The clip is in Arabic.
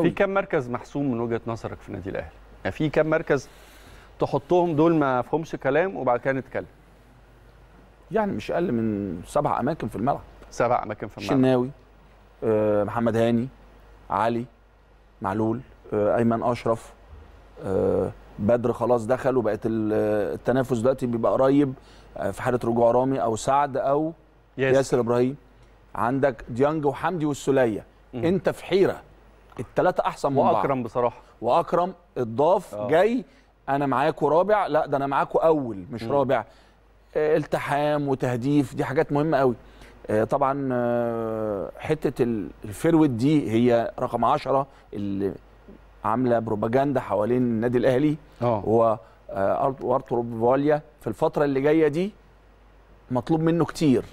قوي في كم مركز محسوم من وجهه نظرك في النادي الاهلي؟ يعني في كم مركز تحطهم دول ما فيهمش كلام وبعد كده نتكلم؟ يعني مش اقل من سبع اماكن في الملعب سبع اماكن في الملعب شناوي آه محمد هاني علي معلول آه ايمن اشرف آه بدر خلاص دخل وبقت التنافس دلوقتي بيبقى قريب آه، في حاله رجوع رامي او سعد او ياسر, ياسر ابراهيم عندك ديانج وحمدي والسوليه انت في حيره الثلاثه احسن من بعض واكرم بصراحه واكرم اتضاف آه. جاي انا معاكو رابع لا ده انا معاكو اول مش مم. رابع آه، التحام وتهديف دي حاجات مهمه قوي آه، طبعا حته الفيرويد دي هي رقم 10 اللي عامله بروباجندا حوالين النادي الاهلي هو وارتور فاليا في الفتره اللي جايه دي مطلوب منه كتير